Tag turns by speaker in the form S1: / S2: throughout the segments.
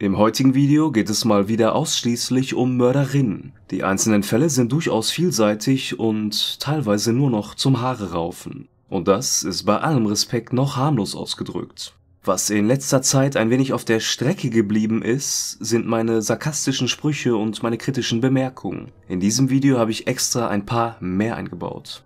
S1: Im heutigen Video geht es mal wieder ausschließlich um Mörderinnen. Die einzelnen Fälle sind durchaus vielseitig und teilweise nur noch zum Haare raufen. Und das ist bei allem Respekt noch harmlos ausgedrückt. Was in letzter Zeit ein wenig auf der Strecke geblieben ist, sind meine sarkastischen Sprüche und meine kritischen Bemerkungen. In diesem Video habe ich extra ein paar mehr eingebaut.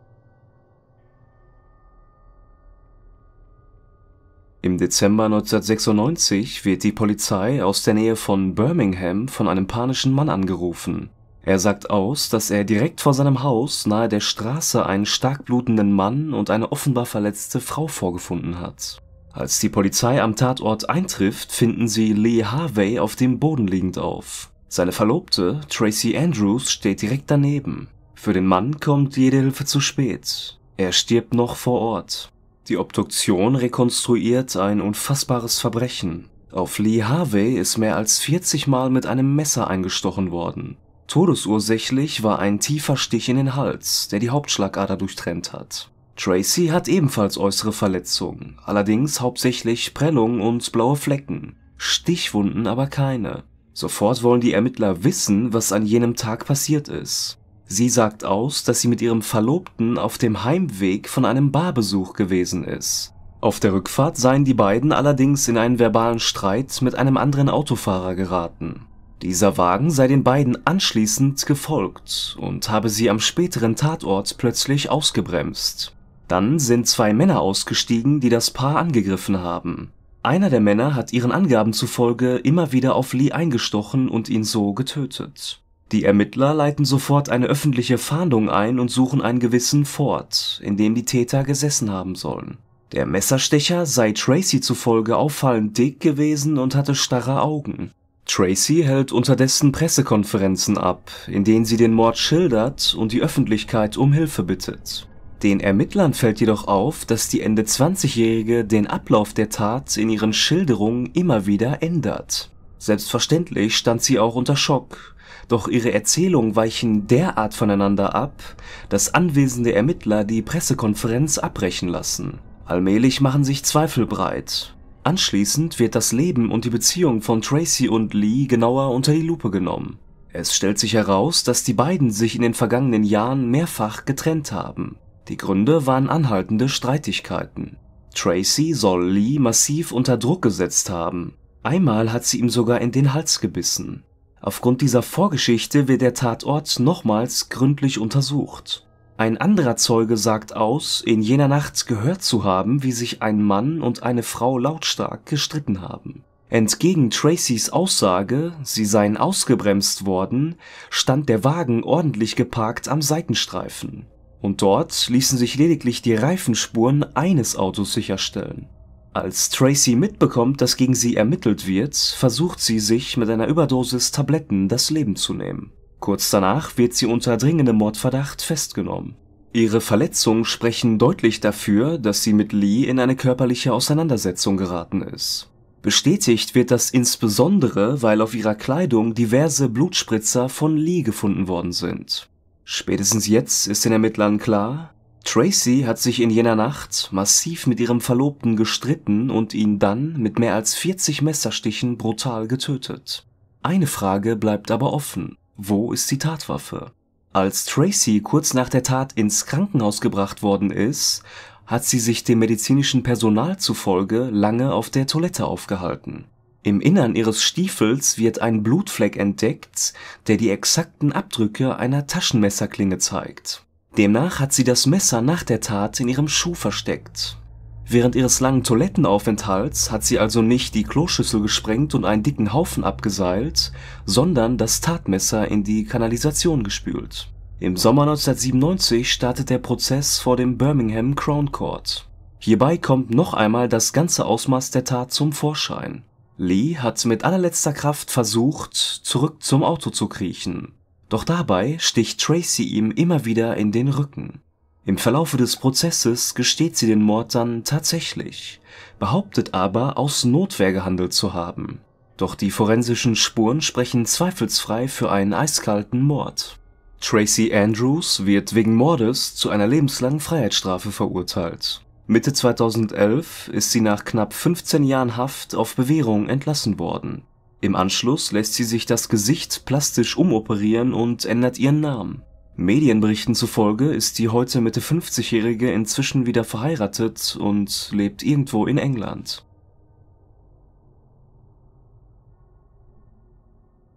S1: Im Dezember 1996 wird die Polizei aus der Nähe von Birmingham von einem panischen Mann angerufen. Er sagt aus, dass er direkt vor seinem Haus nahe der Straße einen stark blutenden Mann und eine offenbar verletzte Frau vorgefunden hat. Als die Polizei am Tatort eintrifft, finden sie Lee Harvey auf dem Boden liegend auf. Seine Verlobte, Tracy Andrews, steht direkt daneben. Für den Mann kommt jede Hilfe zu spät. Er stirbt noch vor Ort. Die Obduktion rekonstruiert ein unfassbares Verbrechen. Auf Lee Harvey ist mehr als 40 Mal mit einem Messer eingestochen worden. Todesursächlich war ein tiefer Stich in den Hals, der die Hauptschlagader durchtrennt hat. Tracy hat ebenfalls äußere Verletzungen, allerdings hauptsächlich Prellungen und blaue Flecken, Stichwunden aber keine. Sofort wollen die Ermittler wissen, was an jenem Tag passiert ist. Sie sagt aus, dass sie mit ihrem Verlobten auf dem Heimweg von einem Barbesuch gewesen ist. Auf der Rückfahrt seien die beiden allerdings in einen verbalen Streit mit einem anderen Autofahrer geraten. Dieser Wagen sei den beiden anschließend gefolgt und habe sie am späteren Tatort plötzlich ausgebremst. Dann sind zwei Männer ausgestiegen, die das Paar angegriffen haben. Einer der Männer hat ihren Angaben zufolge immer wieder auf Lee eingestochen und ihn so getötet. Die Ermittler leiten sofort eine öffentliche Fahndung ein und suchen einen gewissen Fort, in dem die Täter gesessen haben sollen. Der Messerstecher sei Tracy zufolge auffallend dick gewesen und hatte starre Augen. Tracy hält unterdessen Pressekonferenzen ab, in denen sie den Mord schildert und die Öffentlichkeit um Hilfe bittet. Den Ermittlern fällt jedoch auf, dass die Ende 20-Jährige den Ablauf der Tat in ihren Schilderungen immer wieder ändert. Selbstverständlich stand sie auch unter Schock doch ihre Erzählungen weichen derart voneinander ab, dass anwesende Ermittler die Pressekonferenz abbrechen lassen. Allmählich machen sich Zweifel breit. Anschließend wird das Leben und die Beziehung von Tracy und Lee genauer unter die Lupe genommen. Es stellt sich heraus, dass die beiden sich in den vergangenen Jahren mehrfach getrennt haben. Die Gründe waren anhaltende Streitigkeiten. Tracy soll Lee massiv unter Druck gesetzt haben. Einmal hat sie ihm sogar in den Hals gebissen. Aufgrund dieser Vorgeschichte wird der Tatort nochmals gründlich untersucht. Ein anderer Zeuge sagt aus, in jener Nacht gehört zu haben, wie sich ein Mann und eine Frau lautstark gestritten haben. Entgegen Tracys Aussage, sie seien ausgebremst worden, stand der Wagen ordentlich geparkt am Seitenstreifen. Und dort ließen sich lediglich die Reifenspuren eines Autos sicherstellen. Als Tracy mitbekommt, dass gegen sie ermittelt wird, versucht sie sich mit einer Überdosis Tabletten das Leben zu nehmen. Kurz danach wird sie unter dringendem Mordverdacht festgenommen. Ihre Verletzungen sprechen deutlich dafür, dass sie mit Lee in eine körperliche Auseinandersetzung geraten ist. Bestätigt wird das insbesondere, weil auf ihrer Kleidung diverse Blutspritzer von Lee gefunden worden sind. Spätestens jetzt ist den Ermittlern klar, Tracy hat sich in jener Nacht massiv mit ihrem Verlobten gestritten und ihn dann mit mehr als 40 Messerstichen brutal getötet. Eine Frage bleibt aber offen. Wo ist die Tatwaffe? Als Tracy kurz nach der Tat ins Krankenhaus gebracht worden ist, hat sie sich dem medizinischen Personal zufolge lange auf der Toilette aufgehalten. Im Innern ihres Stiefels wird ein Blutfleck entdeckt, der die exakten Abdrücke einer Taschenmesserklinge zeigt. Demnach hat sie das Messer nach der Tat in ihrem Schuh versteckt. Während ihres langen Toilettenaufenthalts hat sie also nicht die Kloschüssel gesprengt und einen dicken Haufen abgeseilt, sondern das Tatmesser in die Kanalisation gespült. Im Sommer 1997 startet der Prozess vor dem Birmingham Crown Court. Hierbei kommt noch einmal das ganze Ausmaß der Tat zum Vorschein. Lee hat mit allerletzter Kraft versucht, zurück zum Auto zu kriechen. Doch dabei sticht Tracy ihm immer wieder in den Rücken. Im Verlaufe des Prozesses gesteht sie den Mord dann tatsächlich, behauptet aber, aus Notwehr gehandelt zu haben. Doch die forensischen Spuren sprechen zweifelsfrei für einen eiskalten Mord. Tracy Andrews wird wegen Mordes zu einer lebenslangen Freiheitsstrafe verurteilt. Mitte 2011 ist sie nach knapp 15 Jahren Haft auf Bewährung entlassen worden. Im Anschluss lässt sie sich das Gesicht plastisch umoperieren und ändert ihren Namen. Medienberichten zufolge ist die heute Mitte 50-Jährige inzwischen wieder verheiratet und lebt irgendwo in England.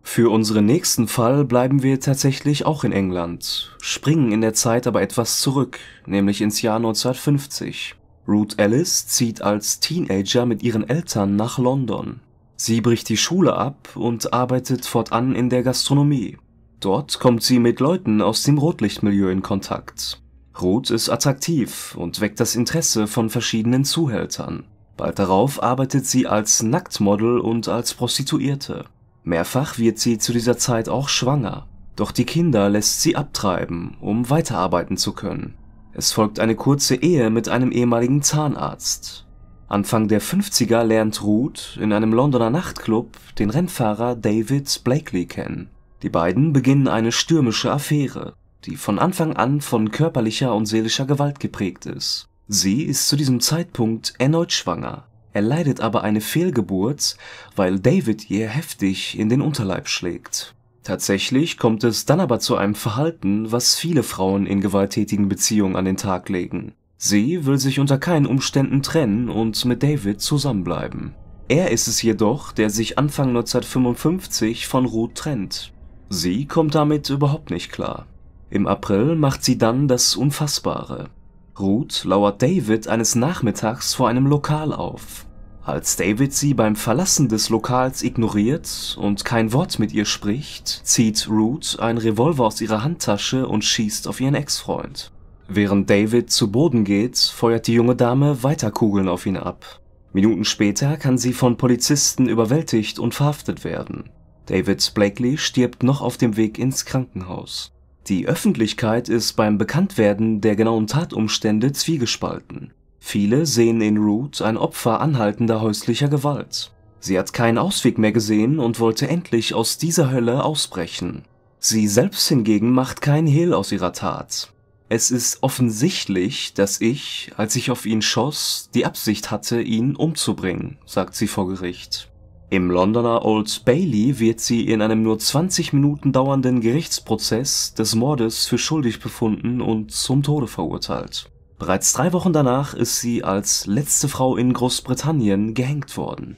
S1: Für unseren nächsten Fall bleiben wir tatsächlich auch in England, springen in der Zeit aber etwas zurück, nämlich ins Jahr 1950. Ruth Ellis zieht als Teenager mit ihren Eltern nach London, Sie bricht die Schule ab und arbeitet fortan in der Gastronomie. Dort kommt sie mit Leuten aus dem Rotlichtmilieu in Kontakt. Ruth ist attraktiv und weckt das Interesse von verschiedenen Zuhältern. Bald darauf arbeitet sie als Nacktmodel und als Prostituierte. Mehrfach wird sie zu dieser Zeit auch schwanger, doch die Kinder lässt sie abtreiben, um weiterarbeiten zu können. Es folgt eine kurze Ehe mit einem ehemaligen Zahnarzt. Anfang der 50er lernt Ruth in einem Londoner Nachtclub den Rennfahrer David Blakely kennen. Die beiden beginnen eine stürmische Affäre, die von Anfang an von körperlicher und seelischer Gewalt geprägt ist. Sie ist zu diesem Zeitpunkt erneut schwanger. Er leidet aber eine Fehlgeburt, weil David ihr heftig in den Unterleib schlägt. Tatsächlich kommt es dann aber zu einem Verhalten, was viele Frauen in gewalttätigen Beziehungen an den Tag legen. Sie will sich unter keinen Umständen trennen und mit David zusammenbleiben. Er ist es jedoch, der sich Anfang 1955 von Ruth trennt. Sie kommt damit überhaupt nicht klar. Im April macht sie dann das Unfassbare. Ruth lauert David eines Nachmittags vor einem Lokal auf. Als David sie beim Verlassen des Lokals ignoriert und kein Wort mit ihr spricht, zieht Ruth einen Revolver aus ihrer Handtasche und schießt auf ihren Ex-Freund. Während David zu Boden geht, feuert die junge Dame weiter Kugeln auf ihn ab. Minuten später kann sie von Polizisten überwältigt und verhaftet werden. David Blakely stirbt noch auf dem Weg ins Krankenhaus. Die Öffentlichkeit ist beim Bekanntwerden der genauen Tatumstände zwiegespalten. Viele sehen in Root ein Opfer anhaltender häuslicher Gewalt. Sie hat keinen Ausweg mehr gesehen und wollte endlich aus dieser Hölle ausbrechen. Sie selbst hingegen macht keinen Hehl aus ihrer Tat. Es ist offensichtlich, dass ich, als ich auf ihn schoss, die Absicht hatte, ihn umzubringen, sagt sie vor Gericht. Im Londoner Old Bailey wird sie in einem nur 20 Minuten dauernden Gerichtsprozess des Mordes für schuldig befunden und zum Tode verurteilt. Bereits drei Wochen danach ist sie als letzte Frau in Großbritannien gehängt worden.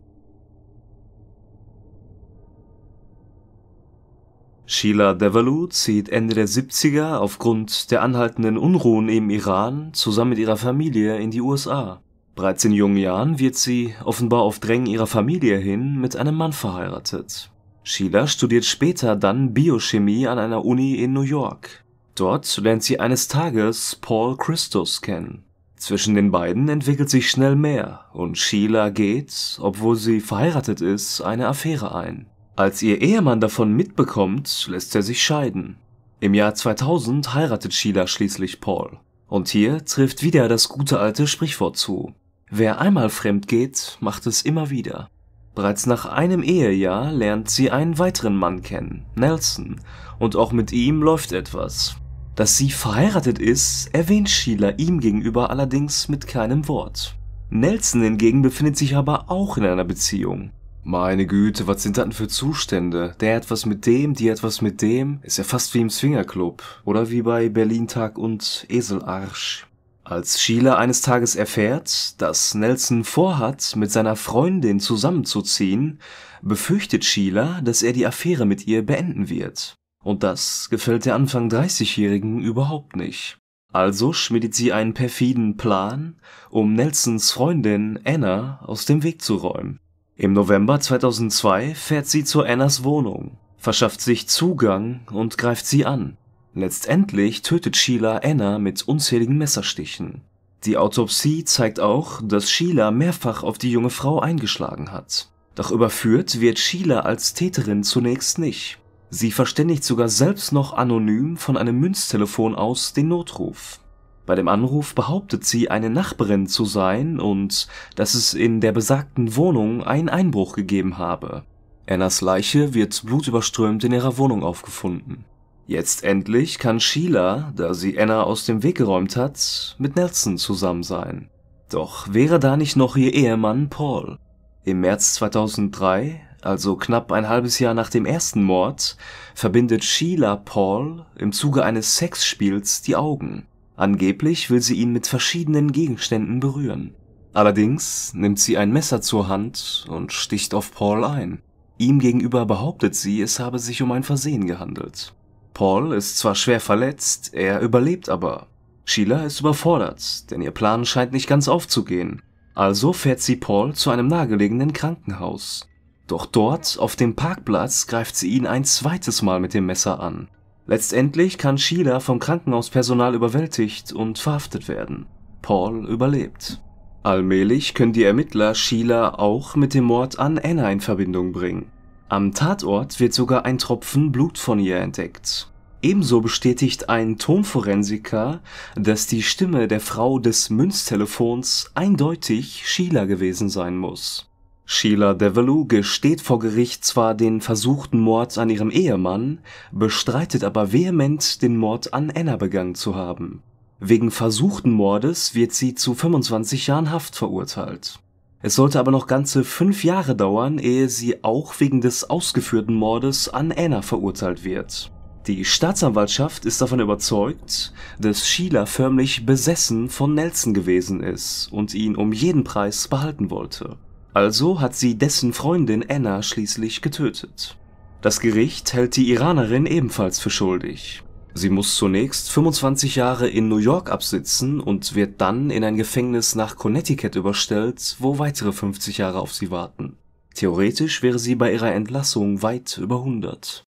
S1: Sheila Devalu zieht Ende der 70er aufgrund der anhaltenden Unruhen im Iran zusammen mit ihrer Familie in die USA. Bereits in jungen Jahren wird sie, offenbar auf Drängen ihrer Familie hin, mit einem Mann verheiratet. Sheila studiert später dann Biochemie an einer Uni in New York. Dort lernt sie eines Tages Paul Christus kennen. Zwischen den beiden entwickelt sich schnell mehr und Sheila geht, obwohl sie verheiratet ist, eine Affäre ein. Als ihr Ehemann davon mitbekommt, lässt er sich scheiden. Im Jahr 2000 heiratet Sheila schließlich Paul. Und hier trifft wieder das gute alte Sprichwort zu. Wer einmal fremd geht, macht es immer wieder. Bereits nach einem Ehejahr lernt sie einen weiteren Mann kennen, Nelson, und auch mit ihm läuft etwas. Dass sie verheiratet ist, erwähnt Sheila ihm gegenüber allerdings mit keinem Wort. Nelson hingegen befindet sich aber auch in einer Beziehung. Meine Güte, was sind das denn für Zustände? Der etwas mit dem, die etwas mit dem. Ist ja fast wie im Swingerclub. Oder wie bei Berlin Tag und Eselarsch. Als Sheila eines Tages erfährt, dass Nelson vorhat, mit seiner Freundin zusammenzuziehen, befürchtet Sheila, dass er die Affäre mit ihr beenden wird. Und das gefällt der Anfang 30-Jährigen überhaupt nicht. Also schmiedet sie einen perfiden Plan, um Nelsons Freundin Anna aus dem Weg zu räumen. Im November 2002 fährt sie zu Annas Wohnung, verschafft sich Zugang und greift sie an. Letztendlich tötet Sheila Anna mit unzähligen Messerstichen. Die Autopsie zeigt auch, dass Sheila mehrfach auf die junge Frau eingeschlagen hat. Doch überführt wird Sheila als Täterin zunächst nicht. Sie verständigt sogar selbst noch anonym von einem Münztelefon aus den Notruf. Bei dem Anruf behauptet sie, eine Nachbarin zu sein und dass es in der besagten Wohnung einen Einbruch gegeben habe. Annas Leiche wird blutüberströmt in ihrer Wohnung aufgefunden. Jetzt endlich kann Sheila, da sie Anna aus dem Weg geräumt hat, mit Nelson zusammen sein. Doch wäre da nicht noch ihr Ehemann Paul? Im März 2003, also knapp ein halbes Jahr nach dem ersten Mord, verbindet Sheila Paul im Zuge eines Sexspiels die Augen. Angeblich will sie ihn mit verschiedenen Gegenständen berühren. Allerdings nimmt sie ein Messer zur Hand und sticht auf Paul ein. Ihm gegenüber behauptet sie, es habe sich um ein Versehen gehandelt. Paul ist zwar schwer verletzt, er überlebt aber. Sheila ist überfordert, denn ihr Plan scheint nicht ganz aufzugehen. Also fährt sie Paul zu einem nahegelegenen Krankenhaus. Doch dort, auf dem Parkplatz, greift sie ihn ein zweites Mal mit dem Messer an. Letztendlich kann Sheila vom Krankenhauspersonal überwältigt und verhaftet werden. Paul überlebt. Allmählich können die Ermittler Sheila auch mit dem Mord an Anna in Verbindung bringen. Am Tatort wird sogar ein Tropfen Blut von ihr entdeckt. Ebenso bestätigt ein Tonforensiker, dass die Stimme der Frau des Münztelefons eindeutig Sheila gewesen sein muss. Sheila Develu gesteht vor Gericht zwar den versuchten Mord an ihrem Ehemann, bestreitet aber vehement, den Mord an Anna begangen zu haben. Wegen versuchten Mordes wird sie zu 25 Jahren Haft verurteilt. Es sollte aber noch ganze fünf Jahre dauern, ehe sie auch wegen des ausgeführten Mordes an Anna verurteilt wird. Die Staatsanwaltschaft ist davon überzeugt, dass Sheila förmlich besessen von Nelson gewesen ist und ihn um jeden Preis behalten wollte also hat sie dessen Freundin Anna schließlich getötet. Das Gericht hält die Iranerin ebenfalls für schuldig. Sie muss zunächst 25 Jahre in New York absitzen und wird dann in ein Gefängnis nach Connecticut überstellt, wo weitere 50 Jahre auf sie warten. Theoretisch wäre sie bei ihrer Entlassung weit über 100.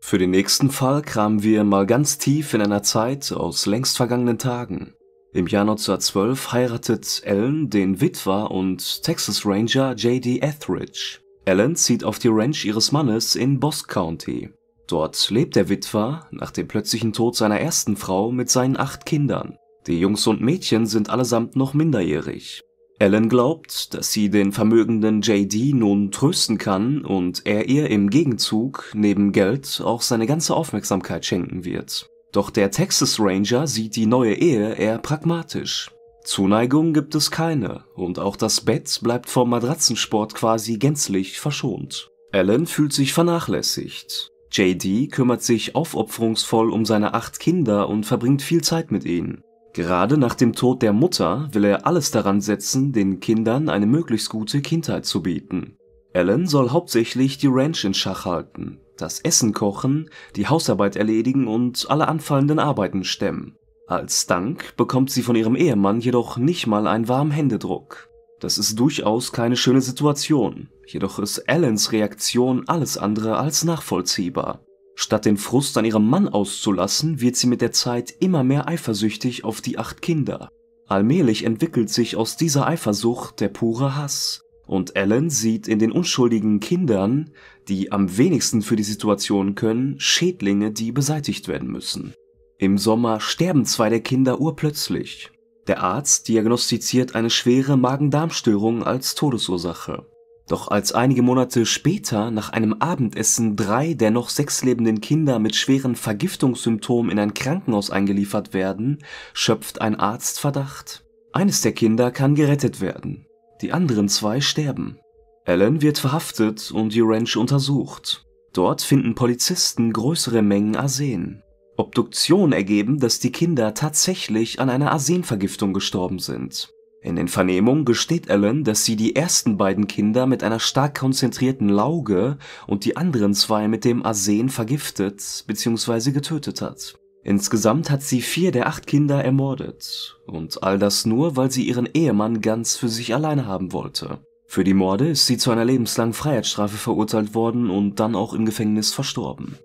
S1: Für den nächsten Fall kramen wir mal ganz tief in einer Zeit aus längst vergangenen Tagen. Im Jahr 1912 heiratet Ellen den Witwer und Texas Ranger J.D. Etheridge. Ellen zieht auf die Ranch ihres Mannes in Boss County. Dort lebt der Witwer nach dem plötzlichen Tod seiner ersten Frau mit seinen acht Kindern. Die Jungs und Mädchen sind allesamt noch minderjährig. Ellen glaubt, dass sie den vermögenden JD nun trösten kann und er ihr im Gegenzug neben Geld auch seine ganze Aufmerksamkeit schenken wird. Doch der Texas Ranger sieht die neue Ehe eher pragmatisch. Zuneigung gibt es keine und auch das Bett bleibt vom Matratzensport quasi gänzlich verschont. Alan fühlt sich vernachlässigt. JD kümmert sich aufopferungsvoll um seine acht Kinder und verbringt viel Zeit mit ihnen. Gerade nach dem Tod der Mutter will er alles daran setzen, den Kindern eine möglichst gute Kindheit zu bieten. Alan soll hauptsächlich die Ranch in Schach halten, das Essen kochen, die Hausarbeit erledigen und alle anfallenden Arbeiten stemmen. Als Dank bekommt sie von ihrem Ehemann jedoch nicht mal einen warmen Händedruck. Das ist durchaus keine schöne Situation, jedoch ist Allens Reaktion alles andere als nachvollziehbar. Statt den Frust an ihrem Mann auszulassen, wird sie mit der Zeit immer mehr eifersüchtig auf die acht Kinder. Allmählich entwickelt sich aus dieser Eifersucht der pure Hass, und Alan sieht in den unschuldigen Kindern, die am wenigsten für die Situation können, Schädlinge, die beseitigt werden müssen. Im Sommer sterben zwei der Kinder urplötzlich. Der Arzt diagnostiziert eine schwere Magen-Darm-Störung als Todesursache. Doch als einige Monate später nach einem Abendessen drei der noch sechs lebenden Kinder mit schweren Vergiftungssymptomen in ein Krankenhaus eingeliefert werden, schöpft ein Arzt Verdacht. Eines der Kinder kann gerettet werden. Die anderen zwei sterben. Alan wird verhaftet und die Ranch untersucht. Dort finden Polizisten größere Mengen Arsen. Obduktionen ergeben, dass die Kinder tatsächlich an einer Arsenvergiftung gestorben sind. In den Vernehmungen gesteht Alan, dass sie die ersten beiden Kinder mit einer stark konzentrierten Lauge und die anderen zwei mit dem Arsen vergiftet bzw. getötet hat. Insgesamt hat sie vier der acht Kinder ermordet, und all das nur, weil sie ihren Ehemann ganz für sich alleine haben wollte. Für die Morde ist sie zu einer lebenslangen Freiheitsstrafe verurteilt worden und dann auch im Gefängnis verstorben.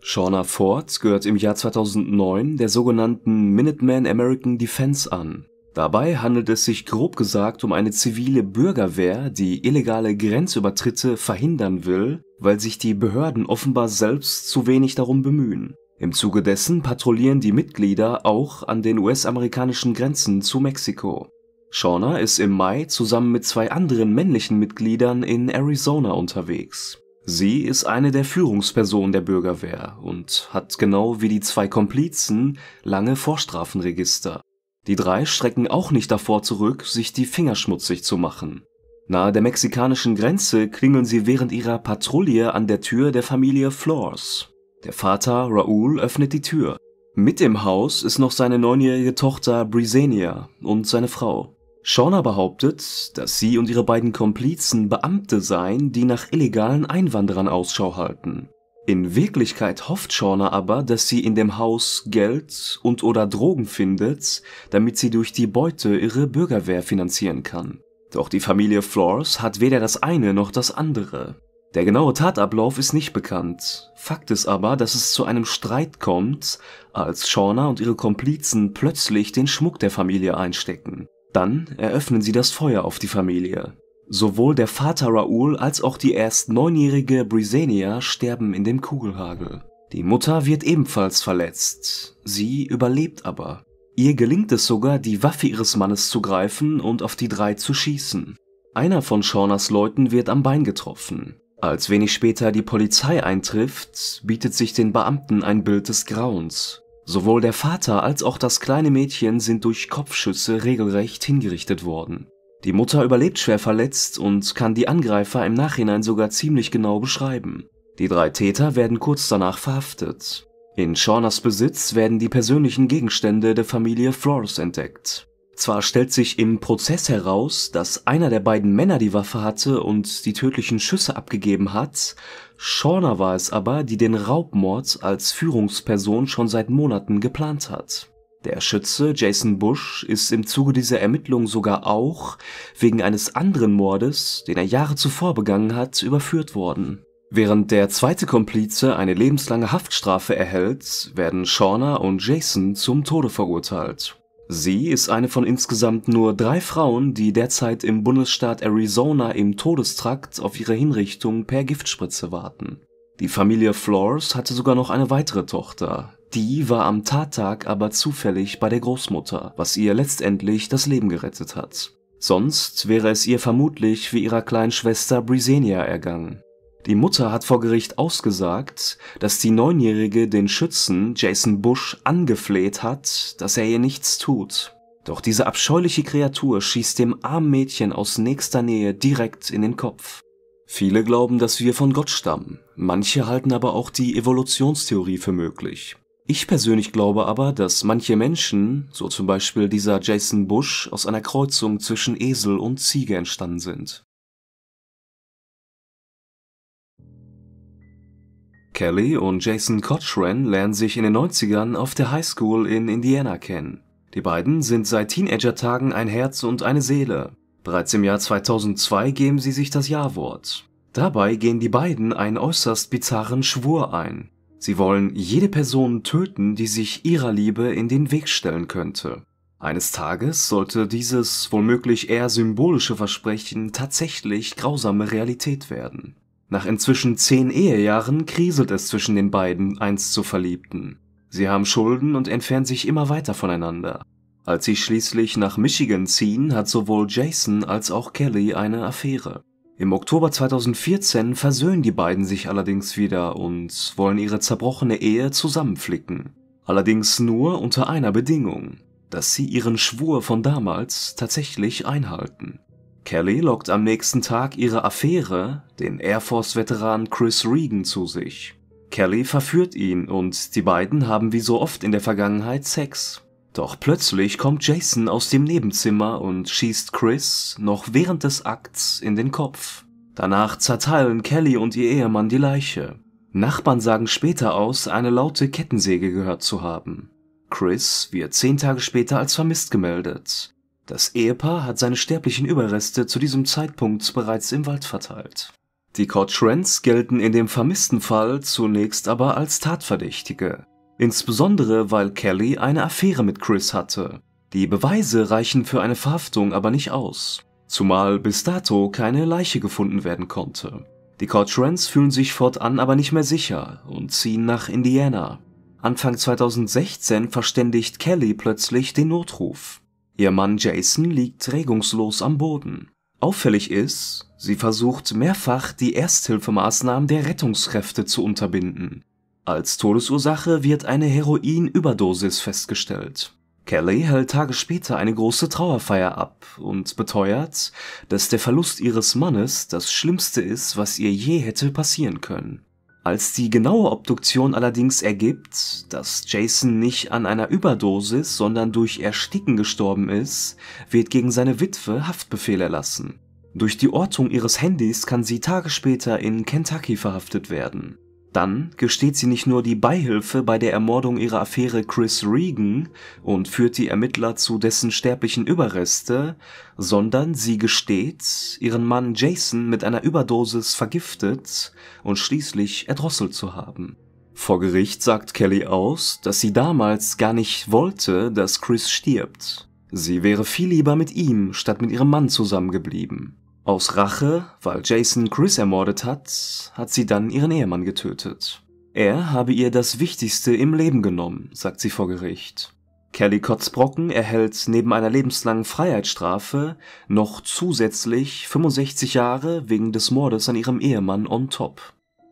S1: Shauna Ford gehört im Jahr 2009 der sogenannten Minuteman American Defense an Dabei handelt es sich grob gesagt um eine zivile Bürgerwehr, die illegale Grenzübertritte verhindern will, weil sich die Behörden offenbar selbst zu wenig darum bemühen. Im Zuge dessen patrouillieren die Mitglieder auch an den US-amerikanischen Grenzen zu Mexiko. Shauna ist im Mai zusammen mit zwei anderen männlichen Mitgliedern in Arizona unterwegs. Sie ist eine der Führungspersonen der Bürgerwehr und hat genau wie die zwei Komplizen lange Vorstrafenregister. Die drei schrecken auch nicht davor zurück, sich die Finger schmutzig zu machen. Nahe der mexikanischen Grenze klingeln sie während ihrer Patrouille an der Tür der Familie Flores. Der Vater Raoul öffnet die Tür. Mit im Haus ist noch seine neunjährige Tochter Brisenia und seine Frau. Shauna behauptet, dass sie und ihre beiden Komplizen Beamte seien, die nach illegalen Einwanderern Ausschau halten. In Wirklichkeit hofft Shauna aber, dass sie in dem Haus Geld und/oder Drogen findet, damit sie durch die Beute ihre Bürgerwehr finanzieren kann. Doch die Familie Flores hat weder das eine noch das andere. Der genaue Tatablauf ist nicht bekannt. Fakt ist aber, dass es zu einem Streit kommt, als Shauna und ihre Komplizen plötzlich den Schmuck der Familie einstecken. Dann eröffnen sie das Feuer auf die Familie. Sowohl der Vater Raoul als auch die erst neunjährige Brisenia sterben in dem Kugelhagel. Die Mutter wird ebenfalls verletzt, sie überlebt aber. Ihr gelingt es sogar, die Waffe ihres Mannes zu greifen und auf die drei zu schießen. Einer von Shaunas Leuten wird am Bein getroffen. Als wenig später die Polizei eintrifft, bietet sich den Beamten ein Bild des Grauens. Sowohl der Vater als auch das kleine Mädchen sind durch Kopfschüsse regelrecht hingerichtet worden. Die Mutter überlebt schwer verletzt und kann die Angreifer im Nachhinein sogar ziemlich genau beschreiben. Die drei Täter werden kurz danach verhaftet. In Shaunas Besitz werden die persönlichen Gegenstände der Familie Flores entdeckt. Zwar stellt sich im Prozess heraus, dass einer der beiden Männer die Waffe hatte und die tödlichen Schüsse abgegeben hat, Shauna war es aber, die den Raubmord als Führungsperson schon seit Monaten geplant hat. Der Schütze Jason Bush ist im Zuge dieser Ermittlung sogar auch wegen eines anderen Mordes, den er Jahre zuvor begangen hat, überführt worden. Während der zweite Komplize eine lebenslange Haftstrafe erhält, werden Shauna und Jason zum Tode verurteilt. Sie ist eine von insgesamt nur drei Frauen, die derzeit im Bundesstaat Arizona im Todestrakt auf ihre Hinrichtung per Giftspritze warten. Die Familie Flores hatte sogar noch eine weitere Tochter, die war am Tattag aber zufällig bei der Großmutter, was ihr letztendlich das Leben gerettet hat. Sonst wäre es ihr vermutlich wie ihrer kleinen Schwester Brisenia ergangen. Die Mutter hat vor Gericht ausgesagt, dass die Neunjährige den Schützen Jason Bush angefleht hat, dass er ihr nichts tut. Doch diese abscheuliche Kreatur schießt dem armen Mädchen aus nächster Nähe direkt in den Kopf. Viele glauben, dass wir von Gott stammen, manche halten aber auch die Evolutionstheorie für möglich. Ich persönlich glaube aber, dass manche Menschen, so zum Beispiel dieser Jason Bush, aus einer Kreuzung zwischen Esel und Ziege entstanden sind. Kelly und Jason Cochran lernen sich in den 90ern auf der High School in Indiana kennen. Die beiden sind seit Teenager-Tagen ein Herz und eine Seele. Bereits im Jahr 2002 geben sie sich das Ja-Wort. Dabei gehen die beiden einen äußerst bizarren Schwur ein. Sie wollen jede Person töten, die sich ihrer Liebe in den Weg stellen könnte. Eines Tages sollte dieses womöglich eher symbolische Versprechen tatsächlich grausame Realität werden. Nach inzwischen zehn Ehejahren kriselt es zwischen den beiden einst zu Verliebten. Sie haben Schulden und entfernen sich immer weiter voneinander. Als sie schließlich nach Michigan ziehen, hat sowohl Jason als auch Kelly eine Affäre. Im Oktober 2014 versöhnen die beiden sich allerdings wieder und wollen ihre zerbrochene Ehe zusammenflicken. Allerdings nur unter einer Bedingung, dass sie ihren Schwur von damals tatsächlich einhalten. Kelly lockt am nächsten Tag ihre Affäre, den Air Force-Veteran Chris Regan, zu sich. Kelly verführt ihn und die beiden haben wie so oft in der Vergangenheit Sex. Doch plötzlich kommt Jason aus dem Nebenzimmer und schießt Chris noch während des Akts in den Kopf. Danach zerteilen Kelly und ihr Ehemann die Leiche. Nachbarn sagen später aus, eine laute Kettensäge gehört zu haben. Chris wird zehn Tage später als vermisst gemeldet. Das Ehepaar hat seine sterblichen Überreste zu diesem Zeitpunkt bereits im Wald verteilt. Die Cotrans gelten in dem vermissten Fall zunächst aber als Tatverdächtige insbesondere weil Kelly eine Affäre mit Chris hatte. Die Beweise reichen für eine Verhaftung aber nicht aus, zumal bis dato keine Leiche gefunden werden konnte. Die Cochranes fühlen sich fortan aber nicht mehr sicher und ziehen nach Indiana. Anfang 2016 verständigt Kelly plötzlich den Notruf. Ihr Mann Jason liegt regungslos am Boden. Auffällig ist, sie versucht mehrfach die Ersthilfemaßnahmen der Rettungskräfte zu unterbinden. Als Todesursache wird eine Heroinüberdosis festgestellt. Kelly hält Tage später eine große Trauerfeier ab und beteuert, dass der Verlust ihres Mannes das Schlimmste ist, was ihr je hätte passieren können. Als die genaue Obduktion allerdings ergibt, dass Jason nicht an einer Überdosis, sondern durch Ersticken gestorben ist, wird gegen seine Witwe Haftbefehl erlassen. Durch die Ortung ihres Handys kann sie Tage später in Kentucky verhaftet werden. Dann gesteht sie nicht nur die Beihilfe bei der Ermordung ihrer Affäre Chris Regan und führt die Ermittler zu dessen sterblichen Überreste, sondern sie gesteht, ihren Mann Jason mit einer Überdosis vergiftet und schließlich erdrosselt zu haben. Vor Gericht sagt Kelly aus, dass sie damals gar nicht wollte, dass Chris stirbt. Sie wäre viel lieber mit ihm statt mit ihrem Mann zusammengeblieben. Aus Rache, weil Jason Chris ermordet hat, hat sie dann ihren Ehemann getötet. Er habe ihr das Wichtigste im Leben genommen, sagt sie vor Gericht. Kelly Kotzbrocken erhält neben einer lebenslangen Freiheitsstrafe noch zusätzlich 65 Jahre wegen des Mordes an ihrem Ehemann on top.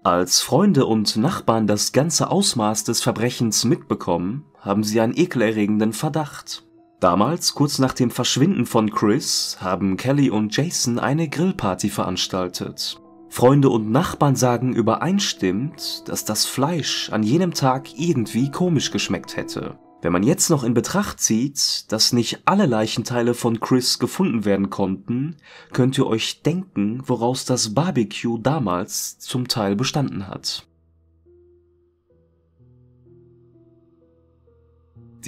S1: Als Freunde und Nachbarn das ganze Ausmaß des Verbrechens mitbekommen, haben sie einen ekelerregenden Verdacht. Damals, kurz nach dem Verschwinden von Chris, haben Kelly und Jason eine Grillparty veranstaltet. Freunde und Nachbarn sagen übereinstimmend, dass das Fleisch an jenem Tag irgendwie komisch geschmeckt hätte. Wenn man jetzt noch in Betracht zieht, dass nicht alle Leichenteile von Chris gefunden werden konnten, könnt ihr euch denken, woraus das Barbecue damals zum Teil bestanden hat.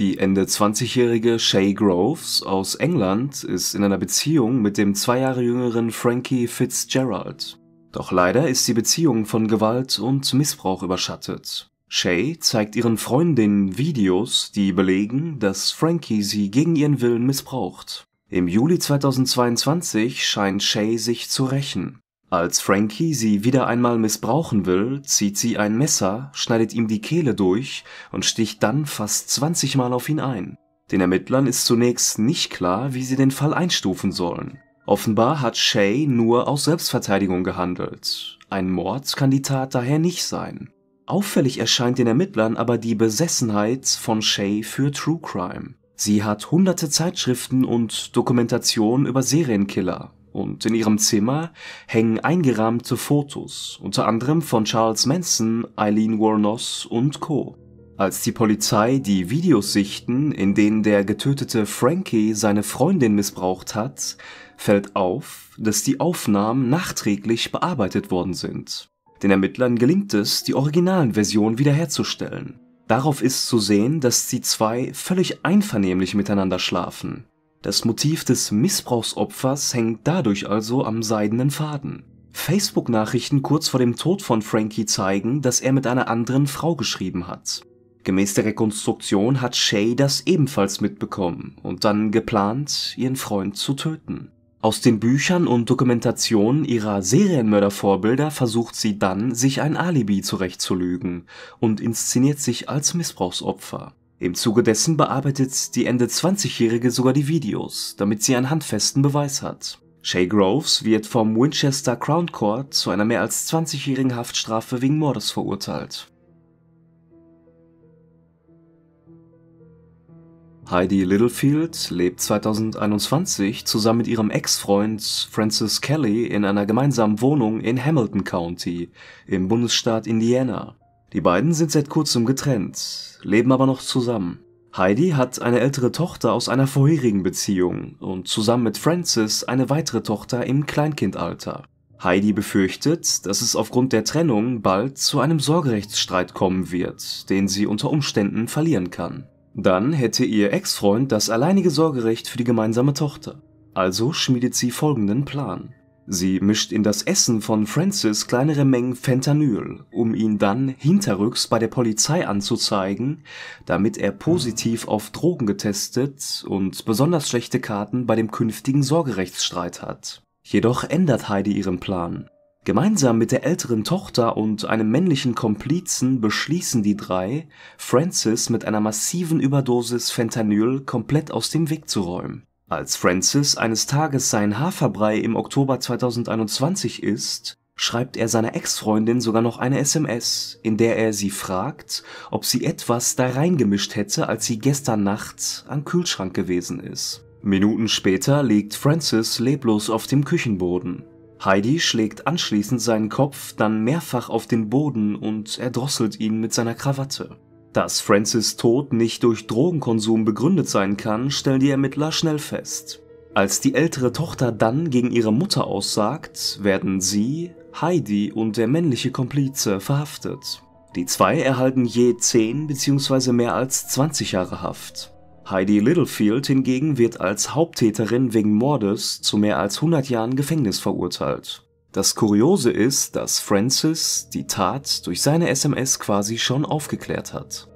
S1: Die Ende 20-jährige Shay Groves aus England ist in einer Beziehung mit dem zwei Jahre jüngeren Frankie Fitzgerald. Doch leider ist die Beziehung von Gewalt und Missbrauch überschattet. Shay zeigt ihren Freundinnen Videos, die belegen, dass Frankie sie gegen ihren Willen missbraucht. Im Juli 2022 scheint Shay sich zu rächen. Als Frankie sie wieder einmal missbrauchen will, zieht sie ein Messer, schneidet ihm die Kehle durch und sticht dann fast 20 Mal auf ihn ein. Den Ermittlern ist zunächst nicht klar, wie sie den Fall einstufen sollen. Offenbar hat Shay nur aus Selbstverteidigung gehandelt. Ein Mord kann die Tat daher nicht sein. Auffällig erscheint den Ermittlern aber die Besessenheit von Shay für True Crime. Sie hat hunderte Zeitschriften und Dokumentationen über Serienkiller und in ihrem Zimmer hängen eingerahmte Fotos, unter anderem von Charles Manson, Eileen Wuornos und Co. Als die Polizei die Videos sichten, in denen der getötete Frankie seine Freundin missbraucht hat, fällt auf, dass die Aufnahmen nachträglich bearbeitet worden sind. Den Ermittlern gelingt es, die originalen Versionen wiederherzustellen. Darauf ist zu sehen, dass die zwei völlig einvernehmlich miteinander schlafen. Das Motiv des Missbrauchsopfers hängt dadurch also am seidenen Faden. Facebook-Nachrichten kurz vor dem Tod von Frankie zeigen, dass er mit einer anderen Frau geschrieben hat. Gemäß der Rekonstruktion hat Shay das ebenfalls mitbekommen und dann geplant, ihren Freund zu töten. Aus den Büchern und Dokumentationen ihrer Serienmördervorbilder versucht sie dann, sich ein Alibi zurechtzulügen und inszeniert sich als Missbrauchsopfer. Im Zuge dessen bearbeitet die Ende 20-Jährige sogar die Videos, damit sie einen handfesten Beweis hat. Shay Groves wird vom Winchester Crown Court zu einer mehr als 20-jährigen Haftstrafe wegen Mordes verurteilt. Heidi Littlefield lebt 2021 zusammen mit ihrem Ex-Freund Francis Kelly in einer gemeinsamen Wohnung in Hamilton County im Bundesstaat Indiana. Die beiden sind seit kurzem getrennt, leben aber noch zusammen. Heidi hat eine ältere Tochter aus einer vorherigen Beziehung und zusammen mit Frances eine weitere Tochter im Kleinkindalter. Heidi befürchtet, dass es aufgrund der Trennung bald zu einem Sorgerechtsstreit kommen wird, den sie unter Umständen verlieren kann. Dann hätte ihr Ex-Freund das alleinige Sorgerecht für die gemeinsame Tochter. Also schmiedet sie folgenden Plan. Sie mischt in das Essen von Francis kleinere Mengen Fentanyl, um ihn dann hinterrücks bei der Polizei anzuzeigen, damit er positiv auf Drogen getestet und besonders schlechte Karten bei dem künftigen Sorgerechtsstreit hat. Jedoch ändert Heidi ihren Plan. Gemeinsam mit der älteren Tochter und einem männlichen Komplizen beschließen die drei, Francis mit einer massiven Überdosis Fentanyl komplett aus dem Weg zu räumen. Als Francis eines Tages sein Haferbrei im Oktober 2021 isst, schreibt er seiner Ex-Freundin sogar noch eine SMS, in der er sie fragt, ob sie etwas da reingemischt hätte, als sie gestern Nacht am Kühlschrank gewesen ist. Minuten später liegt Francis leblos auf dem Küchenboden. Heidi schlägt anschließend seinen Kopf dann mehrfach auf den Boden und erdrosselt ihn mit seiner Krawatte. Dass Francis Tod nicht durch Drogenkonsum begründet sein kann, stellen die Ermittler schnell fest. Als die ältere Tochter dann gegen ihre Mutter aussagt, werden sie, Heidi und der männliche Komplize verhaftet. Die zwei erhalten je 10 bzw. mehr als 20 Jahre Haft. Heidi Littlefield hingegen wird als Haupttäterin wegen Mordes zu mehr als 100 Jahren Gefängnis verurteilt. Das Kuriose ist, dass Francis die Tat durch seine SMS quasi schon aufgeklärt hat